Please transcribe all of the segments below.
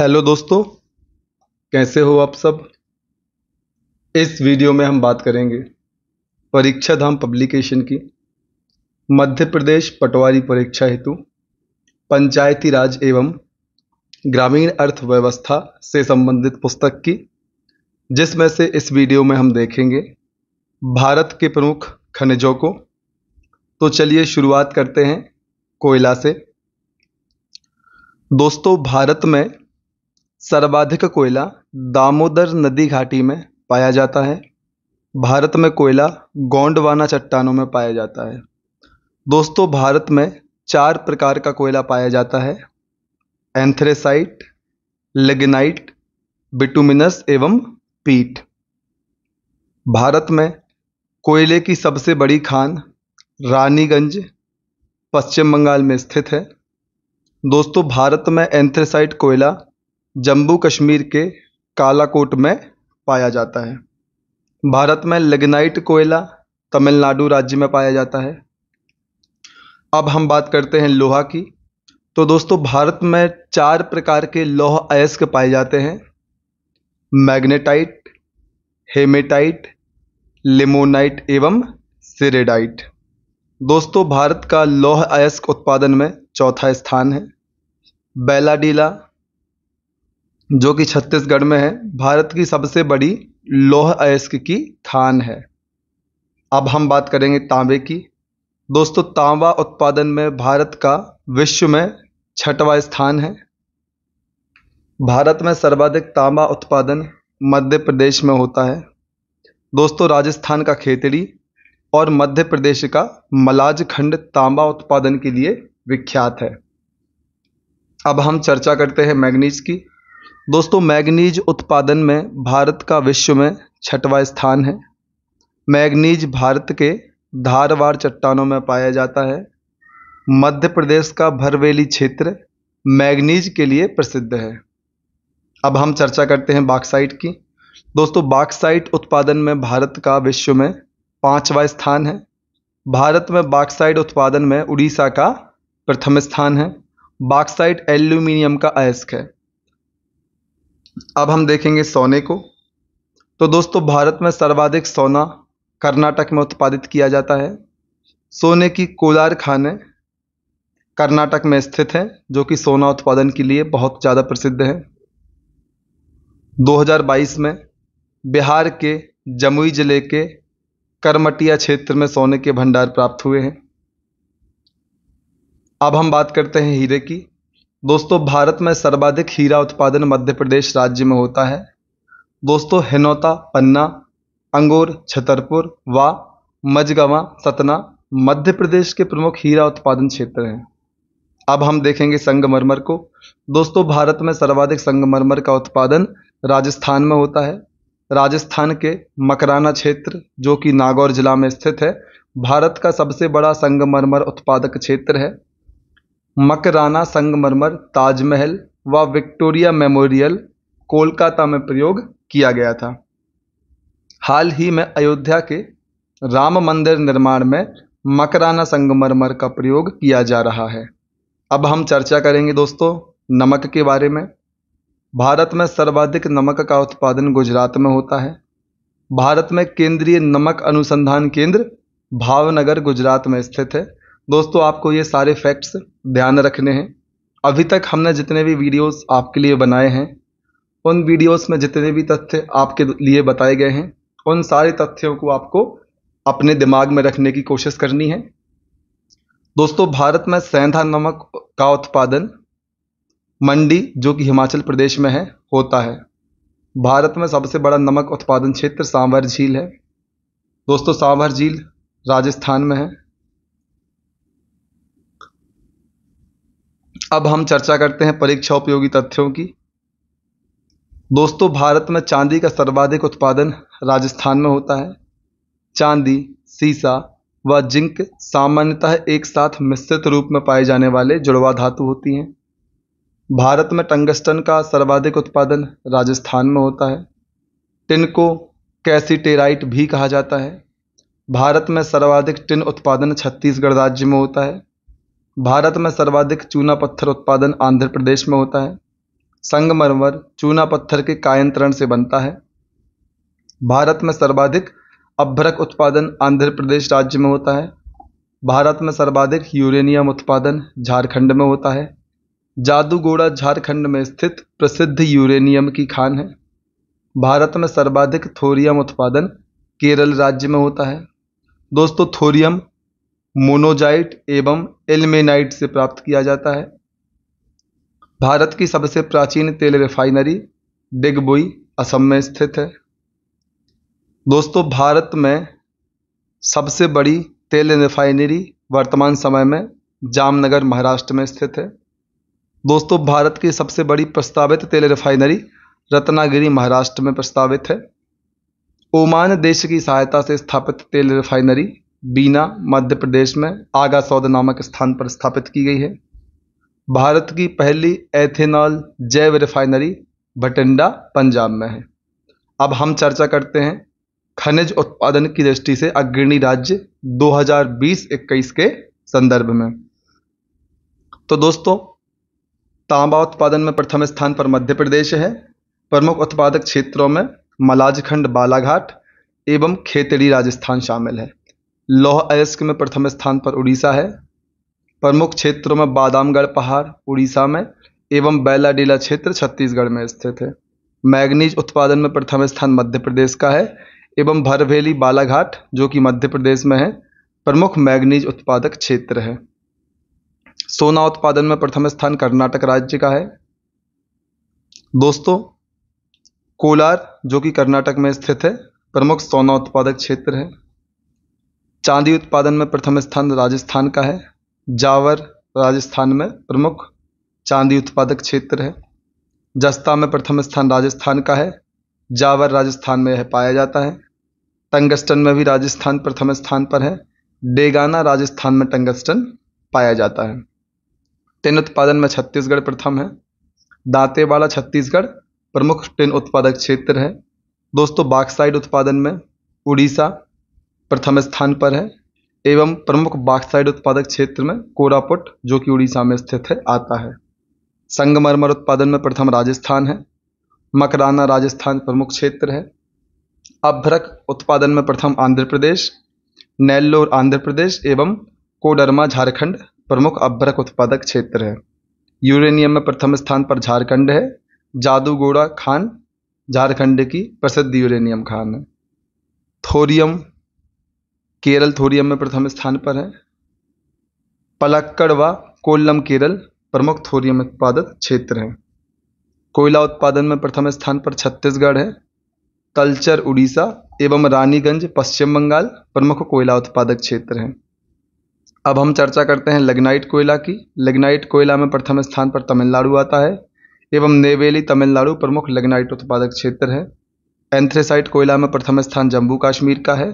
hello दोस्तों कैसे हो आप सब इस वीडियो में हम बात करेंगे परीक्षा धाम पब्लिकेशन की मध्य प्रदेश पटवारी परीक्षा हेतु पंचायती राज एवं ग्रामीण अर्थव्यवस्था से संबंधित पुस्तक की जिसमें से इस वीडियो में हम देखेंगे भारत के प्रमुख खनिजों को तो चलिए शुरुआत करते हैं कोयला से दोस्तों भारत में सर्वाधिक कोयला दामोदर नदी घाटी में पाया जाता है भारत में कोयला गोंडवाना चट्टानों में पाया जाता है दोस्तों भारत में चार प्रकार का कोयला पाया जाता है एंथ्रेसाइट लेगनाइट बिटुमिनस एवं पीट भारत में कोयले की सबसे बड़ी खान रानीगंज पश्चिम बंगाल में स्थित है दोस्तों भारत में एंथ्रेसाइट कोयला जम्मू कश्मीर के कालाकोट में पाया जाता है भारत में लिग्नाइट कोयला तमिलनाडु राज्य में पाया जाता है अब हम बात करते हैं लोहा की तो दोस्तों भारत में चार प्रकार के लौह अयस्क पाए जाते हैं मैग्नेटाइट हेमेटाइट लिमोनाइट एवं सिरेडाइट दोस्तों भारत का लौह अयस्क उत्पादन में चौथा स्थान है बेलाडीला जो कि छत्तीसगढ़ में है भारत की सबसे बड़ी लोह अयस्क की खान है अब हम बात करेंगे तांबे की दोस्तों तांबा उत्पादन में भारत का विश्व में छठवा स्थान है भारत में सर्वाधिक तांबा उत्पादन मध्य प्रदेश में होता है दोस्तों राजस्थान का खेतड़ी और मध्य प्रदेश का मलाज खंड तांबा उत्पादन के लिए विख्यात है अब हम चर्चा करते हैं मैग्नीज की दोस्तों मैग्नीज उत्पादन में भारत का विश्व में छठवा स्थान है मैगनीज भारत के धारवार चट्टानों में पाया जाता है मध्य प्रदेश का भरवेली क्षेत्र मैगनीज के लिए प्रसिद्ध है अब हम चर्चा करते हैं बाक्साइट की दोस्तों बाक्साइट उत्पादन में भारत का विश्व में पांचवा स्थान है भारत में बाक्साइट उत्पादन में उड़ीसा का प्रथम स्थान है बाक्साइट एल्यूमिनियम का अयस्क है अब हम देखेंगे सोने को तो दोस्तों भारत में सर्वाधिक सोना कर्नाटक में उत्पादित किया जाता है सोने की कोलार खाने कर्नाटक में स्थित हैं जो कि सोना उत्पादन के लिए बहुत ज़्यादा प्रसिद्ध हैं 2022 में बिहार के जमुई जिले के करमटिया क्षेत्र में सोने के भंडार प्राप्त हुए हैं अब हम बात करते हैं हीरे की दोस्तों भारत में सर्वाधिक हीरा उत्पादन मध्य प्रदेश राज्य में होता है दोस्तों हिनौता पन्ना अंगोर छतरपुर व मजगवा सतना मध्य प्रदेश के प्रमुख हीरा उत्पादन क्षेत्र हैं अब हम देखेंगे संगमरमर को दोस्तों भारत में सर्वाधिक संगमरमर का उत्पादन राजस्थान में होता है राजस्थान के मकराना क्षेत्र जो कि नागौर जिला में स्थित है भारत का सबसे बड़ा संगमरमर उत्पादक क्षेत्र है मकराना संगमरमर ताजमहल व विक्टोरिया मेमोरियल कोलकाता में प्रयोग किया गया था हाल ही में अयोध्या के राम मंदिर निर्माण में मकराना संगमरमर का प्रयोग किया जा रहा है अब हम चर्चा करेंगे दोस्तों नमक के बारे में भारत में सर्वाधिक नमक का उत्पादन गुजरात में होता है भारत में केंद्रीय नमक अनुसंधान केंद्र भावनगर गुजरात में स्थित है दोस्तों आपको ये सारे फैक्ट्स ध्यान रखने हैं अभी तक हमने जितने भी वीडियोस आपके लिए बनाए हैं उन वीडियोस में जितने भी तथ्य आपके लिए बताए गए हैं उन सारे तथ्यों को आपको अपने दिमाग में रखने की कोशिश करनी है दोस्तों भारत में सेंधा नमक का उत्पादन मंडी जो कि हिमाचल प्रदेश में है होता है भारत में सबसे बड़ा नमक उत्पादन क्षेत्र सांवर झील है दोस्तों सांवर झील राजस्थान में है अब हम चर्चा करते हैं परीक्षा उपयोगी तथ्यों की दोस्तों भारत में चांदी का सर्वाधिक उत्पादन राजस्थान में होता है चांदी सीसा व जिंक सामान्यतः एक साथ मिश्रित रूप में पाए जाने वाले जुड़वा धातु होती हैं भारत में टंगस्टन का सर्वाधिक उत्पादन राजस्थान में होता है टिन को कैसीटेराइट भी कहा जाता है भारत में सर्वाधिक टिन उत्पादन छत्तीसगढ़ राज्य में होता है भारत में सर्वाधिक चूना पत्थर उत्पादन आंध्र प्रदेश में होता है संगमरमर चूना पत्थर के कायंत्रण से बनता है भारत में सर्वाधिक अभ्रक उत्पादन आंध्र प्रदेश राज्य में होता है भारत में सर्वाधिक यूरेनियम उत्पादन झारखंड में होता है जादूगोड़ा झारखंड में स्थित प्रसिद्ध यूरेनियम की खान है भारत में सर्वाधिक थोरियम उत्पादन केरल राज्य में होता है दोस्तों थोरियम मोनोजाइट एवं एलमेनाइट से प्राप्त किया जाता है भारत की सबसे प्राचीन तेल रिफाइनरी डिगबुई असम में स्थित है दोस्तों भारत में सबसे बड़ी तेल रिफाइनरी वर्तमान समय में जामनगर महाराष्ट्र में स्थित है दोस्तों भारत की सबसे बड़ी प्रस्तावित तेल रिफाइनरी रत्नागिरी महाराष्ट्र में प्रस्तावित है ओमान देश की सहायता से स्थापित तेल रिफाइनरी बीना मध्य प्रदेश में आगा सौद नामक स्थान पर स्थापित की गई है भारत की पहली एथेनॉल जैव रिफाइनरी भटिंडा पंजाब में है अब हम चर्चा करते हैं खनिज उत्पादन की दृष्टि से अग्रणी राज्य 2020-21 के संदर्भ में तो दोस्तों तांबा उत्पादन में प्रथम स्थान पर मध्य प्रदेश है प्रमुख उत्पादक क्षेत्रों में मलाजखंड बालाघाट एवं खेतड़ी राजस्थान शामिल है लौह अयस्क में प्रथम स्थान पर उड़ीसा है प्रमुख क्षेत्रों में बादामगढ़ पहाड़ उड़ीसा में एवं बैलाडीला क्षेत्र छत्तीसगढ़ में स्थित है मैग्नीज उत्पादन में प्रथम स्थान मध्य प्रदेश का है एवं भरवेली बालाघाट जो कि मध्य प्रदेश में है प्रमुख मैग्नीज उत्पादक क्षेत्र है सोना उत्पादन में प्रथम स्थान कर्नाटक राज्य का है दोस्तों कोलार जो कि कर्नाटक में स्थित है प्रमुख सोना उत्पादक क्षेत्र है चांदी उत्पादन में प्रथम स्थान राजस्थान का है जावर राजस्थान में प्रमुख चांदी उत्पादक क्षेत्र है जस्ता में प्रथम स्थान राजस्थान का है जावर राजस्थान में यह पाया जाता है टंगस्टन में भी राजस्थान प्रथम स्थान पर है डेगाना राजस्थान में टंगस्टन पाया जाता है टिन उत्पादन में छत्तीसगढ़ प्रथम है दांतेवाड़ा छत्तीसगढ़ प्रमुख टिन उत्पादक क्षेत्र है दोस्तों बाक्साइड उत्पादन में उड़ीसा प्रथम स्थान पर है एवं प्रमुख बाक्साइड उत्पादक क्षेत्र में कोरापुट जो कि उड़ीसा में स्थित है आता है संगमरमर उत्पादन में प्रथम राजस्थान है मकराना राजस्थान प्रमुख क्षेत्र है अभ्रक उत्पादन में प्रथम आंध्र प्रदेश नेल्लोर आंध्र प्रदेश एवं कोडरमा झारखंड प्रमुख अभ्रक उत्पादक क्षेत्र है यूरेनियम में प्रथम स्थान पर झारखंड है जादूगोड़ा खान झारखंड की प्रसिद्ध यूरेनियम खान है थोरियम केरल थोरियम में प्रथम स्थान पर है पलक्कड़ व कोल्लम केरल प्रमुख थोरियम उत्पादक क्षेत्र हैं कोयला उत्पादन में प्रथम स्थान पर छत्तीसगढ़ है तलचर उड़ीसा एवं रानीगंज पश्चिम बंगाल प्रमुख कोयला उत्पादक क्षेत्र हैं अब हम चर्चा करते हैं लेग्नाइट कोयला की लेग्नाइट कोयला में प्रथम स्थान पर तमिलनाडु आता है एवं नेवेली तमिलनाडु प्रमुख लेग्नाइट उत्पादक क्षेत्र है एंथ्रेसाइट कोयला में प्रथम स्थान जम्मू कश्मीर का है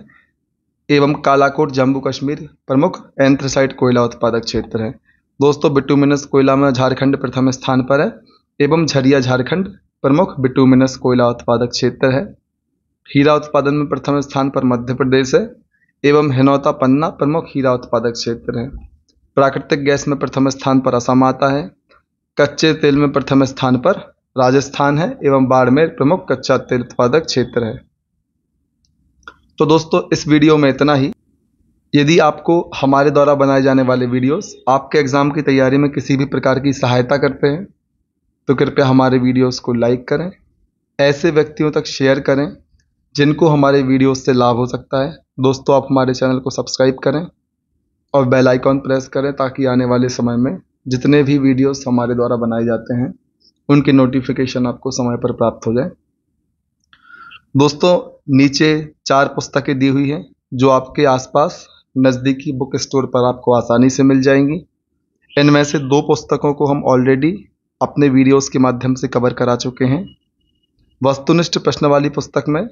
एवं कालाकोट जम्मू कश्मीर प्रमुख एंथ्रेसाइट कोयला उत्पादक क्षेत्र है दोस्तों बिटूमिनस कोयला में झारखंड प्रथम स्थान पर है एवं झरिया झारखंड प्रमुख बिटुमिनस कोयला उत्पादक क्षेत्र है हीरा उत्पादन में प्रथम स्थान पर मध्य प्रदेश है एवं हिनौता पन्ना प्रमुख हीरा उत्पादक क्षेत्र है प्राकृतिक गैस में प्रथम स्थान पर असम आता है कच्चे तेल में प्रथम स्थान पर राजस्थान है एवं बाड़मेर प्रमुख कच्चा तेल उत्पादक क्षेत्र है तो दोस्तों इस वीडियो में इतना ही यदि आपको हमारे द्वारा बनाए जाने वाले वीडियोस आपके एग्ज़ाम की तैयारी में किसी भी प्रकार की सहायता करते हैं तो कृपया हमारे वीडियोस को लाइक करें ऐसे व्यक्तियों तक शेयर करें जिनको हमारे वीडियोस से लाभ हो सकता है दोस्तों आप हमारे चैनल को सब्सक्राइब करें और बेल आइकॉन प्रेस करें ताकि आने वाले समय में जितने भी वीडियोज़ हमारे द्वारा बनाए जाते हैं उनकी नोटिफिकेशन आपको समय पर प्राप्त हो जाए दोस्तों नीचे चार पुस्तकें दी हुई हैं जो आपके आसपास नज़दीकी बुक स्टोर पर आपको आसानी से मिल जाएंगी इनमें से दो पुस्तकों को हम ऑलरेडी अपने वीडियोस के माध्यम से कवर करा चुके हैं वस्तुनिष्ठ प्रश्न वाली पुस्तक में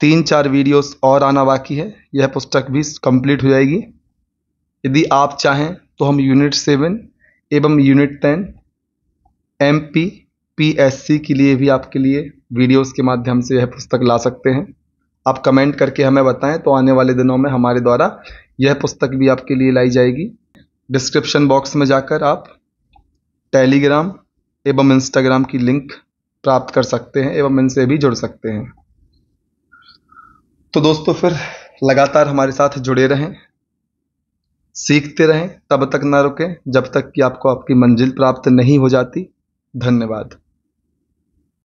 तीन चार वीडियोस और आना बाकी है यह पुस्तक भी कंप्लीट हो जाएगी यदि आप चाहें तो हम यूनिट सेवन एवं unit ten M P PSC के लिए भी आपके लिए वीडियोस के माध्यम से यह पुस्तक ला सकते हैं आप कमेंट करके हमें बताएं तो आने वाले दिनों में हमारे द्वारा यह पुस्तक भी आपके लिए लाई जाएगी डिस्क्रिप्शन बॉक्स में जाकर आप टेलीग्राम एवं इंस्टाग्राम की लिंक प्राप्त कर सकते हैं एवं इनसे भी जुड़ सकते हैं तो दोस्तों फिर लगातार हमारे साथ जुड़े रहें सीखते रहें तब तक ना रुकें जब तक कि आपको आपकी मंजिल प्राप्त नहीं हो जाती धन्यवाद